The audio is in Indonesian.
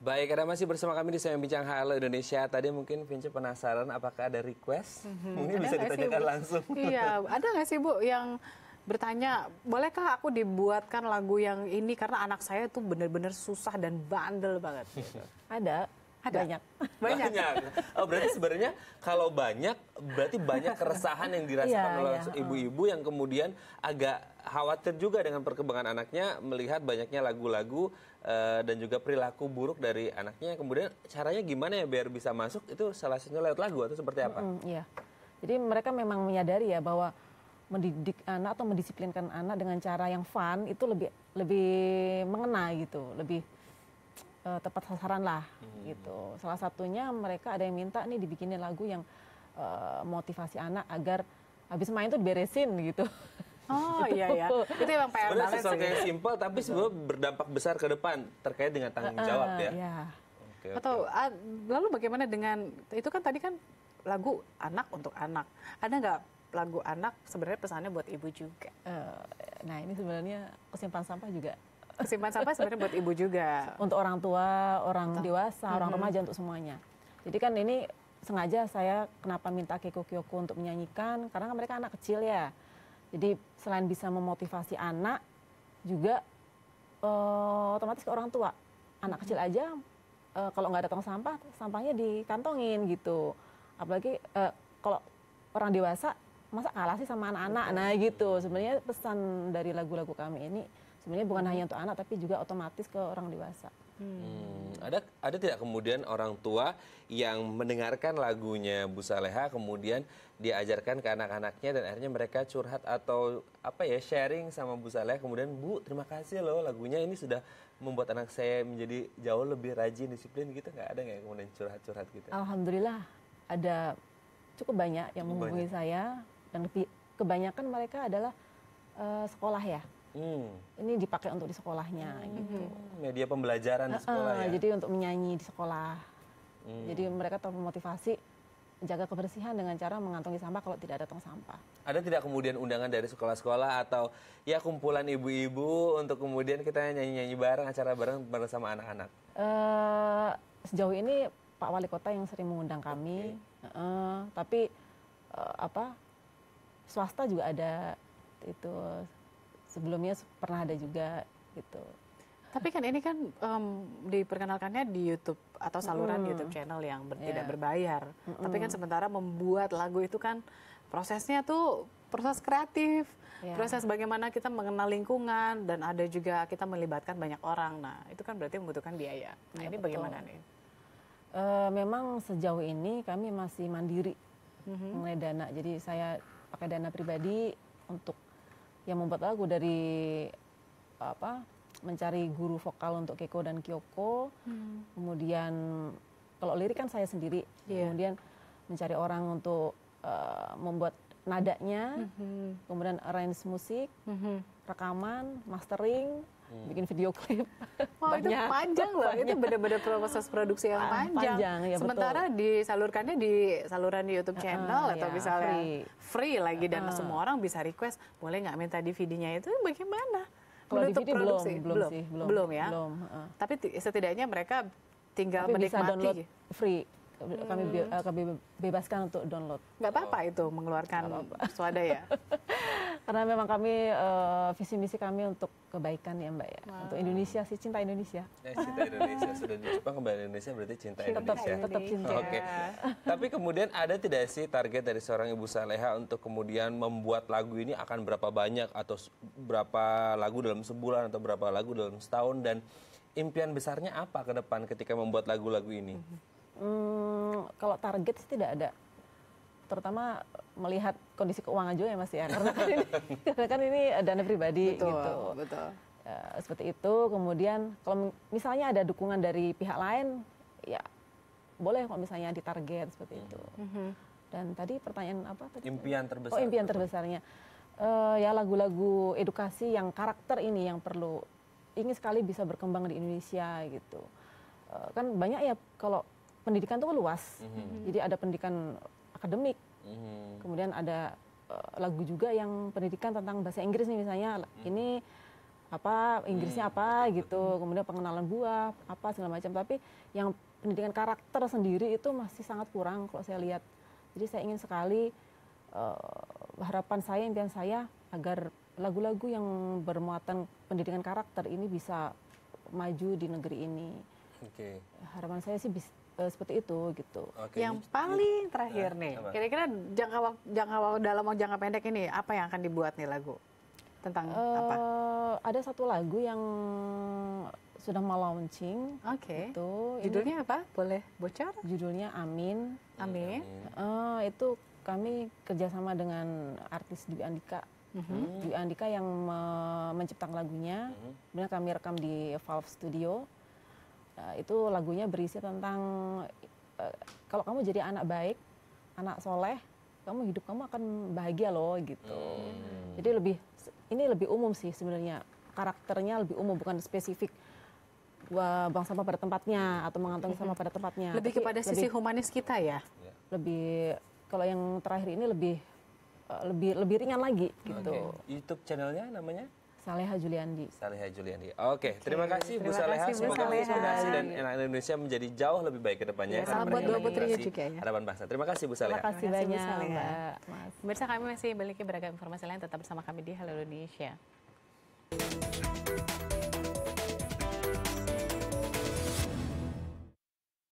Baik, ada masih bersama kami di saya bincang Halo Indonesia. Tadi mungkin Vince penasaran apakah ada request? Mm-hmm. Mungkin ada bisa ditanyakan sih, langsung. Iya, ada nggak sih Bu yang bertanya, bolehkah aku dibuatkan lagu yang ini karena anak saya tuh benar-benar susah dan bandel banget. ada, banyak. Banyak. banyak. Oh, berarti sebenarnya kalau banyak, berarti banyak keresahan yang dirasakan iya, oleh ibu iya. ibu-ibu yang kemudian agak khawatir juga dengan perkembangan anaknya melihat banyaknya lagu-lagu eh, dan juga perilaku buruk dari anaknya. Kemudian caranya gimana ya biar bisa masuk itu salah satunya lewat lagu atau seperti apa? iya. Jadi mereka memang menyadari ya bahwa mendidik anak atau mendisiplinkan anak dengan cara yang fun itu lebih lebih mengena gitu, lebih uh, tepat sasaran lah hmm. gitu. Salah satunya mereka ada yang minta nih dibikinin lagu yang uh, motivasi anak agar habis main tuh diberesin gitu. Oh iya iya. Gitu. Itu emang PR Sebenarnya banget. sesuatu yang simpel tapi gitu. sebenarnya berdampak besar ke depan terkait dengan tanggung eh, jawab ya. Iya. Okay, Atau Uh, lalu bagaimana dengan itu kan tadi kan lagu anak untuk anak. Ada nggak lagu anak sebenarnya pesannya buat ibu juga? Uh, nah ini sebenarnya kesimpan sampah juga Simpan sampah sebenarnya buat ibu juga. Untuk orang tua, orang Betul. dewasa, hmm orang remaja untuk semuanya. Jadi kan ini sengaja saya kenapa minta Keiko Kyoko untuk menyanyikan karena kan mereka anak kecil ya. Jadi selain bisa memotivasi anak juga uh, otomatis ke orang tua. Anak kecil aja uh, kalau nggak datang sampah, sampahnya dikantongin gitu. Apalagi uh, kalau orang dewasa masa kalah sih sama anak-anak. Nah gitu sebenarnya pesan dari lagu-lagu kami ini sebenarnya bukan hanya untuk anak tapi juga otomatis ke orang dewasa. Hmm. Ada ada tidak kemudian orang tua yang mendengarkan lagunya Bu Saleha kemudian diajarkan ke anak-anaknya dan akhirnya mereka curhat atau apa ya sharing sama Bu Saleha kemudian Bu terima kasih loh lagunya ini sudah membuat anak saya menjadi jauh lebih rajin disiplin gitu nggak ada nggak kemudian curhat-curhat gitu? Alhamdulillah ada cukup banyak yang cukup menghubungi saya dan kebanyakan mereka adalah uh, sekolah ya hmm. ini dipakai untuk di sekolahnya gitu. hmm. gitu media pembelajaran di sekolah uh, ya jadi untuk menyanyi di sekolah hmm. jadi mereka termotivasi jaga kebersihan dengan cara mengantongi sampah kalau tidak ada tong sampah. Ada tidak kemudian undangan dari sekolah-sekolah atau ya kumpulan ibu-ibu untuk kemudian kita nyanyi-nyanyi bareng acara bareng bersama anak-anak? Uh, sejauh ini Pak Wali Kota yang sering mengundang kami, okay. uh, tapi uh, apa swasta juga ada itu sebelumnya pernah ada juga gitu. Tapi kan ini kan um, diperkenalkannya di YouTube atau saluran mm. YouTube channel yang ber yeah. tidak iya. berbayar. Mm -mm. Tapi kan sementara membuat lagu itu kan prosesnya tuh proses kreatif, yeah. proses bagaimana kita mengenal lingkungan dan ada juga kita melibatkan banyak orang. Nah itu kan berarti membutuhkan biaya. Nah yeah, ini betul. bagaimana nih? Uh, memang sejauh ini kami masih mandiri mm -hmm. mengenai dana. Jadi saya pakai dana pribadi untuk yang membuat lagu dari apa mencari guru vokal untuk Keiko dan Kyoko hmm. kemudian kalau lirik kan saya sendiri yeah. kemudian mencari orang untuk uh, membuat nadanya, mm-hmm. kemudian arrange musik, mm-hmm. rekaman, mastering, mm. bikin video klip. Wah, banyak, itu panjang loh. Banyak. Itu benar-benar proses produksi yang panjang. panjang ya, Sementara betul. disalurkannya di saluran di YouTube channel uh, atau ya, misalnya free, free lagi uh, dan semua orang bisa request, boleh nggak minta DVD-nya itu bagaimana? Kalau DVD produksi belum, belum, belum sih, belum, belum ya. Belum, uh. Tapi setidaknya mereka tinggal Tapi menikmati. Bisa free kami be, uh, kami bebaskan untuk download. Nggak apa-apa oh. itu mengeluarkan swada ya. Karena memang kami uh, visi misi kami untuk kebaikan ya Mbak ya. Wow. Untuk Indonesia sih cinta Indonesia. Ya, cinta Indonesia sudah di Jepang kembali Indonesia berarti cinta, cinta Indonesia. Tetap, tetap cinta. Oke. Okay. Tapi kemudian ada tidak sih target dari seorang Ibu Saleha untuk kemudian membuat lagu ini akan berapa banyak atau berapa lagu dalam sebulan atau berapa lagu dalam setahun dan impian besarnya apa ke depan ketika membuat lagu-lagu ini? Mhm. Hmm, kalau target sih tidak ada. Terutama melihat kondisi keuangan juga ya Mas ya. Karena kan ini, karena kan ini dana pribadi betul, gitu. Betul. Ya, seperti itu. Kemudian kalau misalnya ada dukungan dari pihak lain, ya boleh kalau misalnya ditarget seperti itu. Mm-hmm. Dan tadi pertanyaan apa tadi? Impian terbesar. Oh, impian terbesarnya. Uh, ya lagu-lagu edukasi yang karakter ini yang perlu ingin sekali bisa berkembang di Indonesia gitu. Uh, kan banyak ya kalau pendidikan itu luas. Mm-hmm. Jadi ada pendidikan akademik, mm-hmm. kemudian ada uh, lagu juga yang pendidikan tentang bahasa Inggris nih misalnya mm-hmm. ini apa Inggrisnya hmm. apa mm-hmm. gitu, kemudian pengenalan buah apa segala macam. Tapi yang pendidikan karakter sendiri itu masih sangat kurang kalau saya lihat. Jadi saya ingin sekali uh, harapan saya, impian saya agar lagu-lagu yang bermuatan pendidikan karakter ini bisa maju di negeri ini. Okay. Harapan saya sih bis, Eh, seperti itu gitu. Okay. yang paling terakhir ya, nih, kira-kira jangka waktu jangka waktu dalam jangka pendek ini apa yang akan dibuat nih lagu tentang uh, apa? Eh, ada satu lagu yang sudah mau launching. Oke. Okay. Itu judulnya apa? Boleh bocor? Judulnya Amin. Amin. Uh, itu kami kerjasama dengan artis Dwi Andika. Mm-hmm. Dwi Andika yang me- menciptakan lagunya. Mm-hmm. Kemudian kami rekam di Valve Studio Eh, itu lagunya berisi tentang eh, kalau kamu jadi anak baik anak soleh kamu hidup kamu akan bahagia loh gitu hmm. jadi lebih ini lebih umum sih sebenarnya karakternya lebih umum bukan spesifik buang sampah pada tempatnya atau mengantongi sama pada tempatnya lebih Tapi kepada sisi humanis kita ya? ya lebih kalau yang terakhir ini lebih eh, lebih lebih ringan lagi gitu okay. YouTube channelnya namanya Saleha Juliandi. Saleha Juliandi. Oke, okay. terima kasih terima Bu Saleha. Kasih, Semoga inspirasi dan anak Indonesia menjadi jauh lebih baik ke depannya. Ya, iya, Salam buat Dua Putri juga ya. Harapan bangsa. Terima kasih Bu Saleha. Terima kasih banyak Mbak. Pemirsa kami masih memiliki beragam informasi lain tetap bersama kami di Halo Indonesia.